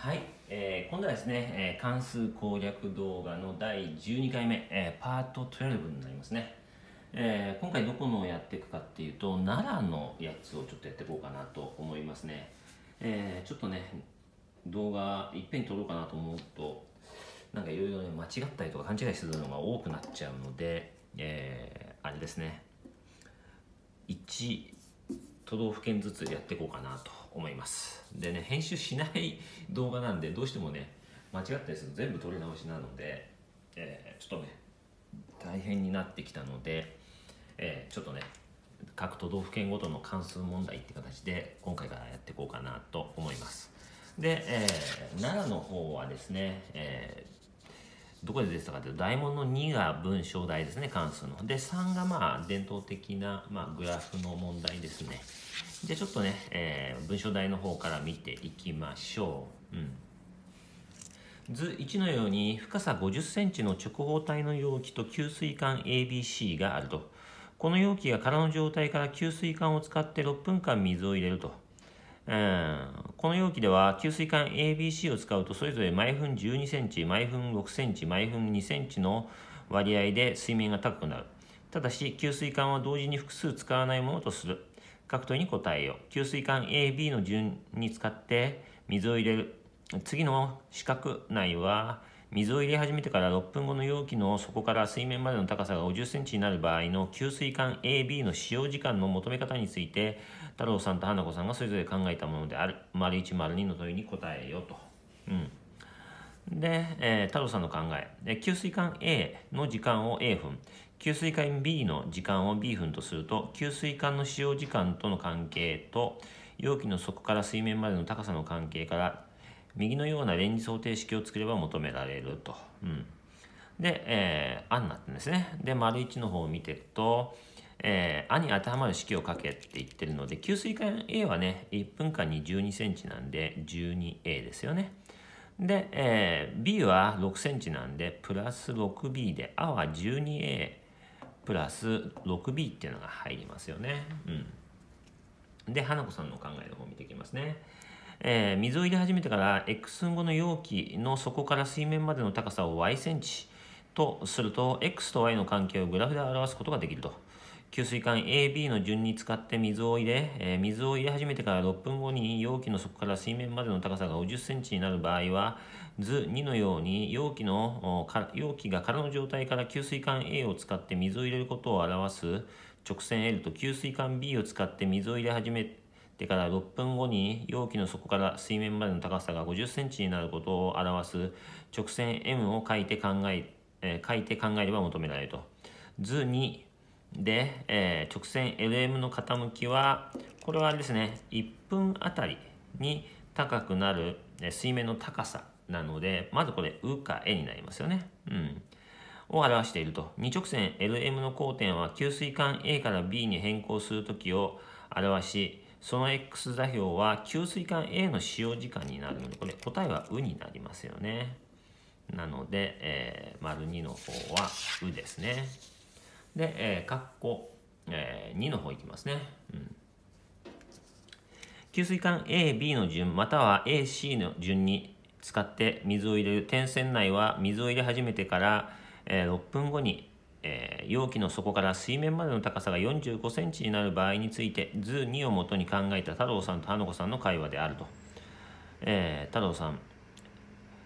はい、えー、今度はですね、えー、関数攻略動画の第12回目、えー、パート12になりますね、えー、今回どこのをやっていくかっていうと奈良のやつをちょっとやっていこうかなと思いますね、えー、ちょっとね動画いっぺんに撮ろうかなと思うとなんかいろいろね間違ったりとか勘違いするのが多くなっちゃうので、えー、あれですね1都道府県ずつやっていこうかなと思いますでね編集しない動画なんでどうしてもね間違ったりすると全部撮り直しなので、えー、ちょっとね大変になってきたので、えー、ちょっとね各都道府県ごとの関数問題って形で今回からやっていこうかなと思いますで、えー、奈良の方はですね、えーどこで出てたかというと大問の2が文章題ですね関数ので3がまあ伝統的な、まあ、グラフの問題ですねじゃあちょっとね、えー、文章題の方から見ていきましょう、うん図1のように深さ5 0ンチの直方体の容器と給水管 ABC があるとこの容器が空の状態から給水管を使って6分間水を入れるとうん、この容器では給水管 ABC を使うとそれぞれ毎分12センチ毎分6センチ毎分2センチの割合で水面が高くなるただし給水管は同時に複数使わないものとする各問に答えよ給水管 AB の順に使って水を入れる次の四角内は水を入れ始めてから6分後の容器の底から水面までの高さが50センチになる場合の給水管 AB の使用時間の求め方について太郎さんと花子さんがそれぞれ考えたものである丸1丸2の問いに答えよと。うんで、えー、太郎さんの考え、給水管 A の時間を A 分、給水管 B の時間を B 分とすると、給水管の使用時間との関係と、容器の底から水面までの高さの関係から、右のような連ジ想定式を作れば求められると。うん、で、えー、あになってんですね。で、丸1の方を見ていくと、えー、あに当てはまる式を書けって言ってるので、給水管 A はね、1分間に12センチなんで、12A ですよね。で、えー、B は6センチなんで、プラス 6B で、A は 12A プラス 6B っていうのが入りますよね。うん。で、花子さんの考えの方見ていきますね。えー、水を入れ始めてから X 分後の容器の底から水面までの高さを y センチとすると X と Y の関係をグラフで表すことができると給水管 AB の順に使って水を入れ、えー、水を入れ始めてから6分後に容器の底から水面までの高さが50センチになる場合は図2のように容器の容器が空の状態から給水管 A を使って水を入れることを表す直線 L と給水管 B を使って水を入れ始めでてから6分後に容器の底から水面までの高さが50センチになることを表す直線 M を書いて考え、えー、書いて考えれば求められると。図2で、えー、直線 LM の傾きは、これはあれですね、1分あたりに高くなる、え水面の高さなので、まずこれ、うかえになりますよね。うん。を表していると。2直線 LM の交点は給水管 A から B に変更するときを表し、その x 座標は給水管 A の使用時間になるので、これ答えはうになりますよね。なので、えー、丸2の方はうですね。で、えー、括弧、えー、2の方いきますね。うん給水管 AB の順または AC の順に使って水を入れる点線内は水を入れ始めてから、え6分後にえー、容器の底から水面までの高さが4 5センチになる場合について図2をもとに考えた太郎さんと花子さんの会話であると、えー、太郎さん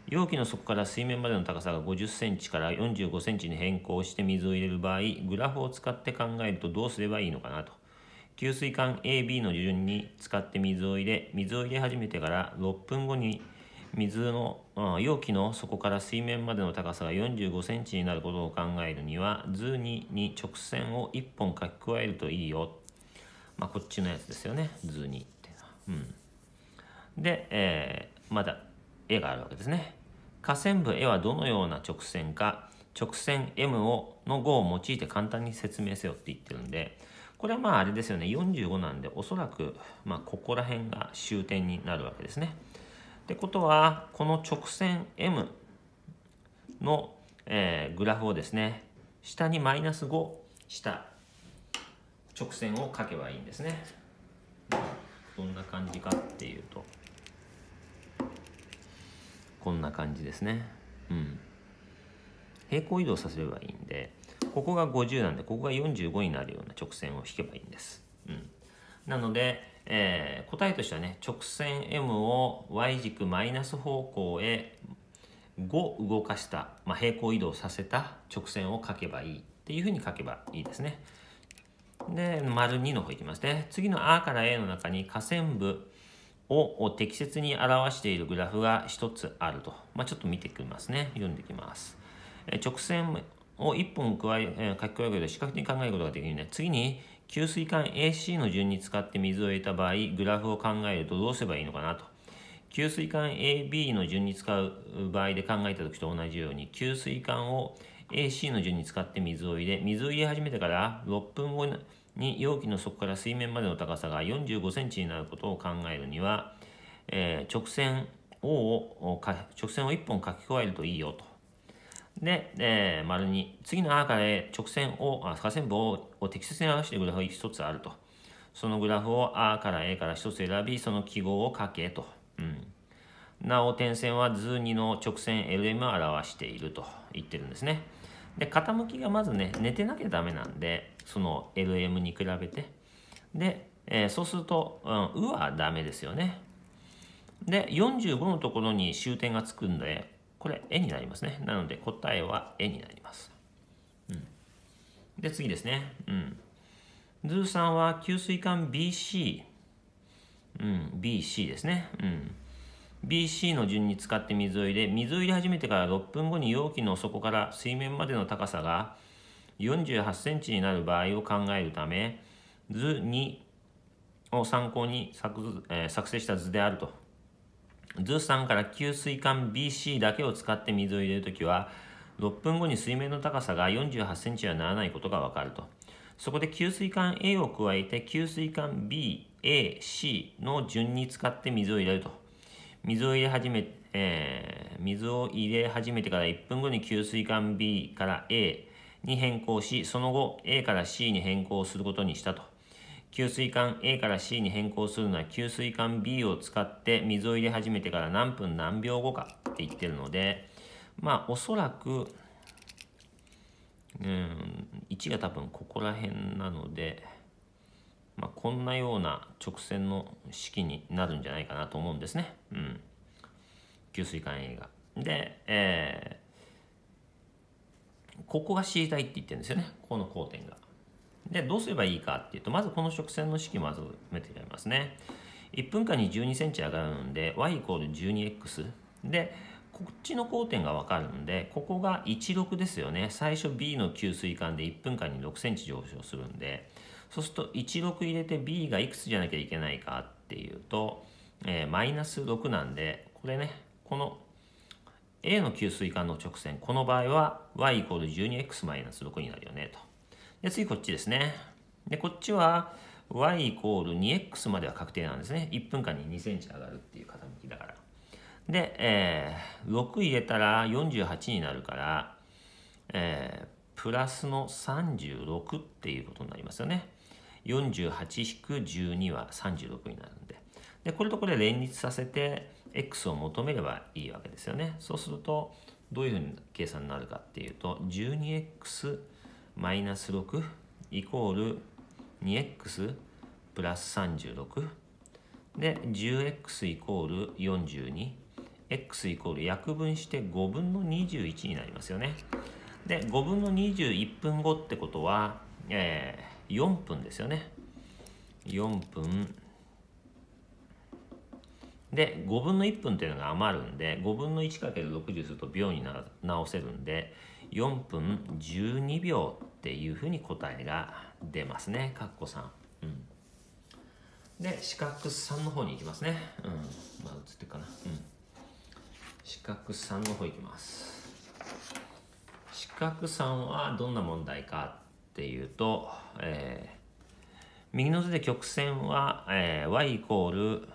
容器の底から水面までの高さが5 0センチから4 5センチに変更して水を入れる場合グラフを使って考えるとどうすればいいのかなと給水管 AB の順に使って水を入れ水を入れ始めてから6分後に水の、容器の底から水面までの高さが4 5センチになることを考えるには図2に直線を1本書き加えるといいよ、まあ、こっちのやつですよね図2っていうのは、うん、で、えー、まだ絵があるわけですね下線部絵はどのような直線か直線 M をの5を用いて簡単に説明せよって言ってるんでこれはまああれですよね45なんでおそらくまここら辺が終点になるわけですね。ってことはこの直線 M の、えー、グラフをですね下にマイナス5した直線を書けばいいんですね。どんな感じかっていうとこんな感じですね。うん、平行移動させればいいんでここが50なんでここが45になるような直線を引けばいいんです。うん、なのでえー、答えとしてはね、直線 M を Y 軸マイナス方向へ5動かした、まあ、平行移動させた直線を書けばいいっていうふうに書けばいいですね。で、丸2の方いきますね。次の A から A の中に下線部を適切に表しているグラフが1つあると。まあ、ちょっと見てきますね。読んでいきます。え直線を1本加え、え書き加えること視覚的に考えることができるね。次に、給水管 AC の順に使って水を入れた場合グラフを考えるとどうすればいいのかなと給水管 AB の順に使う場合で考えた時と同じように給水管を AC の順に使って水を入れ水を入れ始めてから6分後に容器の底から水面までの高さが4 5センチになることを考えるには、えー、直線 O を直線を1本書き加えるといいよとで、えー、丸に次の赤へ直線を、あ、下線部を適切に表してグラフが1つあると。そのグラフを A から A から1つ選び、その記号を書けと。うん。なお、点線は図2の直線 LM を表していると言ってるんですね。で、傾きがまずね、寝てなきゃダメなんで、その LM に比べて。で、えー、そうすると、うん、うはダメですよね。で、45のところに終点がつくんで、これ、絵になりますね。なので、答えは絵になります。うん、で、次ですね。うん。ズーさんは給水管 BC。うん、BC ですね。うん。BC の順に使って水を入れ、水を入れ始めてから6分後に容器の底から水面までの高さが48センチになる場合を考えるため、図2を参考に作,、えー、作成した図であると図3さんから給水管 BC だけを使って水を入れるときは、6分後に水面の高さが48センチにはならないことがわかると。そこで給水管 A を加えて、給水管 B、A、C の順に使って水を入れると。水を入れ始め、えー、水を入れ始めてから1分後に給水管 B から A に変更し、その後 A から C に変更することにしたと。給水管 A から C に変更するのは給水管 B を使って水を入れ始めてから何分何秒後かって言ってるのでまあおそらくうん1が多分ここら辺なので、まあ、こんなような直線の式になるんじゃないかなと思うんですね。うん、給水管 A が。で、えー、ここが知りたいって言ってるんですよねここの交点が。でどうすればいいかっていうとまずこの直線の式をまず埋めてやりますね1分間に1 2ンチ上がるんで y イコール 12x でこっちの交点が分かるんでここが16ですよね最初 B の給水管で1分間に 6cm 上昇するんでそうすると16入れて B がいくつじゃなきゃいけないかっていうと、えー、マイナス6なんでこれねこの A の給水管の直線この場合は y イコール 12x マイナス6になるよねとで、次こっちですね。で、こっちは y イコール 2x までは確定なんですね。1分間に2センチ上がるっていう傾きだから。で、えー、6入れたら48になるから、えー、プラスの36っていうことになりますよね。48-12は36になるんで。で、これとこれ連立させて、x を求めればいいわけですよね。そうすると、どういうふうに計算になるかっていうと、12x マイナス6イコール 2x プラス36で 10x イコール 42x イコール約分して5分の21になりますよねで5分の21分後ってことは、えー、4分ですよね4分で5分の1分っていうのが余るんで5分の1る6 0すると秒に直せるんで4分12秒っていうふうに答えが出ますね。かっこ3。うん、で、四角3の方に行きますね。うん。まあ、映ってるかな。うん。四角3の方行きます。四角3はどんな問題かっていうと、えー、右の図で曲線は、えー、y イコール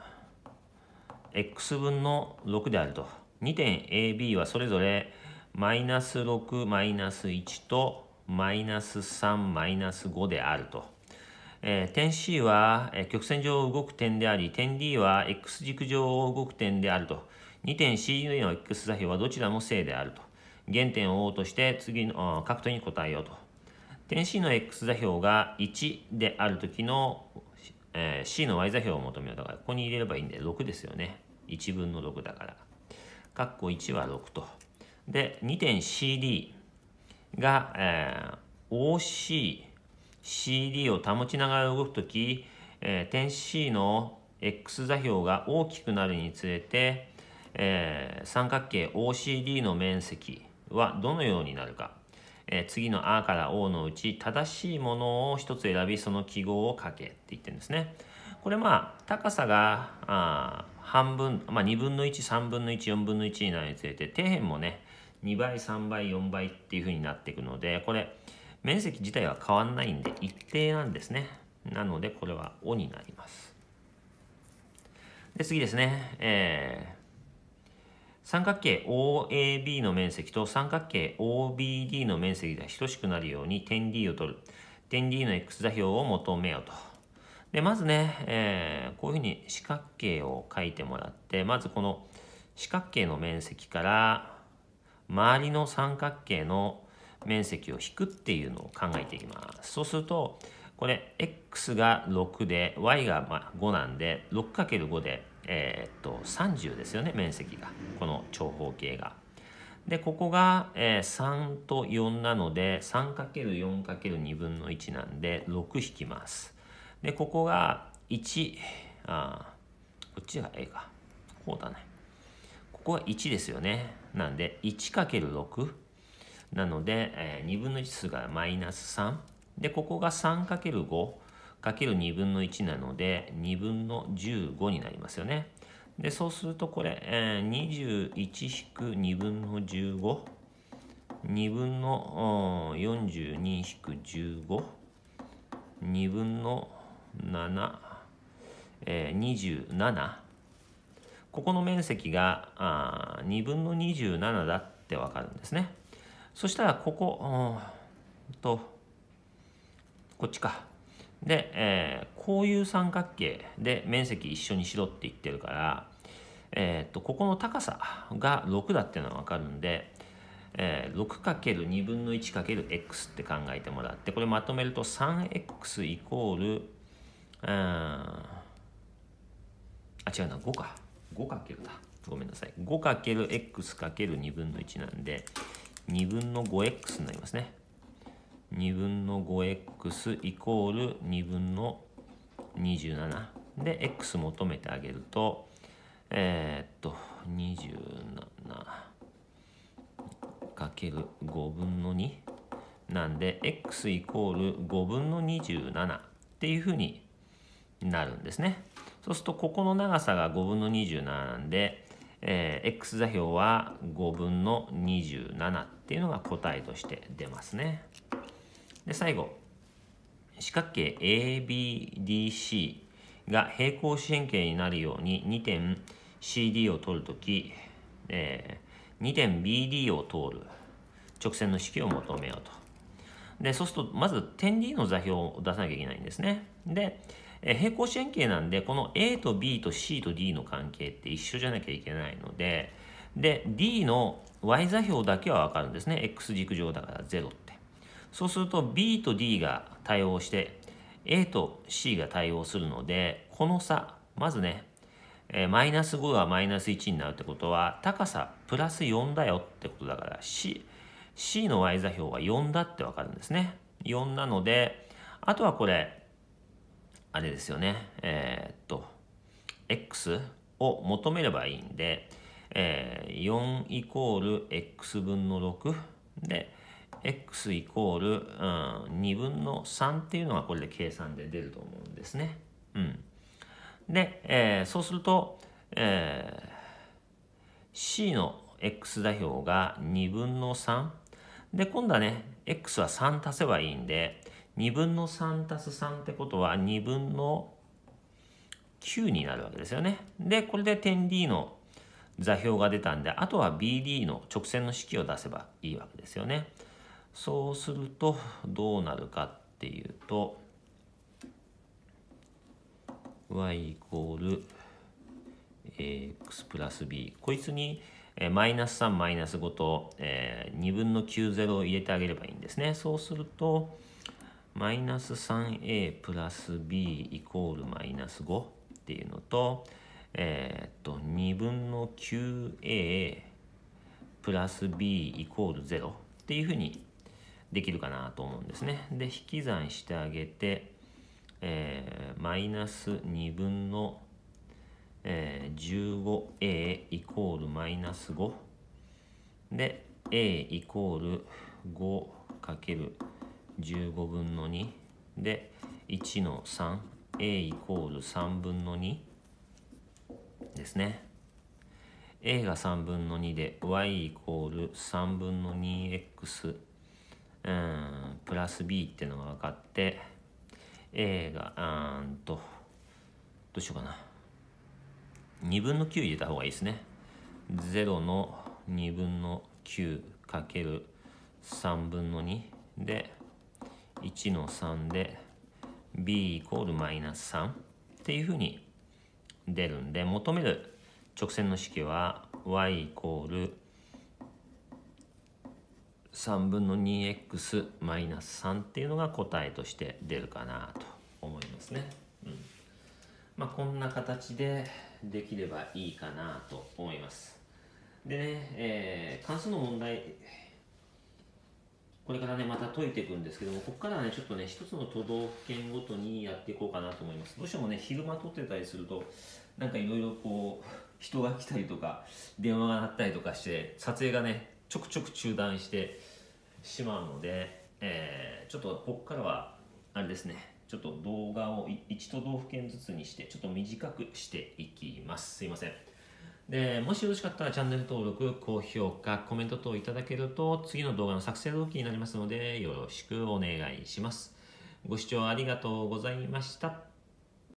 x 分の6であると。2点 AB はそれぞれマイナス6マイナス1とマイナス3マイナス5であると。えー、点 C は、曲線上を動く点であり、点 D は X 軸上を動く点であると。2点 C の X 座標はどちらも正であると。原点を O として次の角度に答えようと。点 C の X 座標が1であるときの、えー、C の Y 座標を求めようだから、ここに入れればいいんで、6ですよね。1分の6だから。括弧1は6と。で、2点 CD が、えー、OCCD を保ちながら動くとき、えー、点 C の X 座標が大きくなるにつれて、えー、三角形 OCD の面積はどのようになるか、えー、次の A から O のうち正しいものを1つ選びその記号を書けって言ってるんですね。これまあ高さが半分、まあ、2分の1、3分の1、4分の1になるにつれて、底辺もね、2倍、3倍、4倍っていう風になっていくので、これ、面積自体は変わんないんで、一定なんですね。なので、これはおになります。で、次ですね。えー三角形 OAB の面積と三角形 OBD の面積が等しくなるように点 D を取る。点 D の x 座標を求めようと。で、まずね、えー、こういうふうに四角形を書いてもらって、まずこの四角形の面積から周りの三角形の面積を引くっていうのを考えていきます。そうすると、これ x が6で y が5なんで 6×5 で、えー、っと30ですよね面積がこの長方形が。でここが、え3と4なので 3×4×2 分の1なんで6引きます。で、ここが1、あこっちが A か。こうだね。ここは1ですよね。なんで、1×6。なので、えー、2分の1数がマイナス3。で、ここが 3×5。かける2分の1なので2分の15になりますよね。でそうするとこれ、えー、21-2分の15 2分の42-15 2分のえー、27ここの面積があ2分の27だってわかるんですねそしたらこことこっちかで、えー、こういう三角形で面積一緒にしろって言ってるから、えー、っとここの高さが6だっていうのは分かるんで、えー、6×2 分の 1×x って考えてもらってこれまとめると 3x イコールあ違うな5か5るだごめんなさい5る x る2分の1なんで2分の 5x になりますね2分の 5x イコール2分の27で x 求めてあげるとえー、っと27かける5分の2なんで x イコール5分の27っていうふうにになるんですね。そうするとここの長さが5分の27なんで、えー、x 座標は5分の27っていうのが答えとして出ますね。で最後四角形 ABDC が平行四辺形になるように2点 CD を取るとき、えー、2点 BD を通る直線の式を求めようと。でそうするとまず点 D の座標を出さなきゃいけないんですね。でえ平行四辺形なんで、この A と B と C と D の関係って一緒じゃなきゃいけないので、で、D の y 座標だけはわかるんですね。x 軸上だから0って。そうすると B と D が対応して、A と C が対応するので、この差、まずね、えマイナス5がマイナス1になるってことは、高さプラス4だよってことだから、C、C の y 座標は4だってわかるんですね。4なので、あとはこれ、あれですよね、えー、っと、x を求めればいいんで、えー、4イコール x 分の6で、x イコール、うん、2分の3っていうのがこれで計算で出ると思うんですね。うん、で、えー、そうすると、えー、c の x 座標が2分の3で今度はね x は3足せばいいんで2分の3たす3ってことは2分の9になるわけですよね。で、これで点 D の座標が出たんで、あとは BD の直線の式を出せばいいわけですよね。そうするとどうなるかっていうと、y イコール x プラス b こいつにマイナス3マイナス5と、えー、2分の90を入れてあげればいいんですねそうするとマイナス 3a プラス b イコールマイナス5っていうのと、えっ、と、2分の 9a プラス b イコール0っていうふうにできるかなと思うんですね。で、引き算してあげて、えー、マイナス2分の、えー、15a イコールマイナス5で a イコール 5×15 15分の2で1の 3a イコール3分の2ですね a が3分の2で y イコール3分の 2x うんプラス b っていうのが分かって a がうんとどうしようかな2分の9入れた方がいいですね0の2分の9かける3分の2で1の3で b イコールマイナス3っていうふうに出るんで求める直線の式は y イコール3分の 2x マイナス3っていうのが答えとして出るかなと思いますね。うんまあ、こんな形でできればいいかなと思います。でね、えー、関数の問題これからね、また解いていくんですけども、ここからはね、ちょっとね、一つの都道府県ごとにやっていこうかなと思います。どうしてもね、昼間撮ってたりすると、なんかいろいろこう、人が来たりとか、電話が鳴ったりとかして、撮影がね、ちょくちょく中断してしまうので、えー、ちょっとここからは、あれですね、ちょっと動画を1都道府県ずつにして、ちょっと短くしていきます。すいません。でもしよろしかったらチャンネル登録、高評価、コメント等いただけると次の動画の作成動機になりますのでよろしくお願いします。ご視聴ありがとうございました。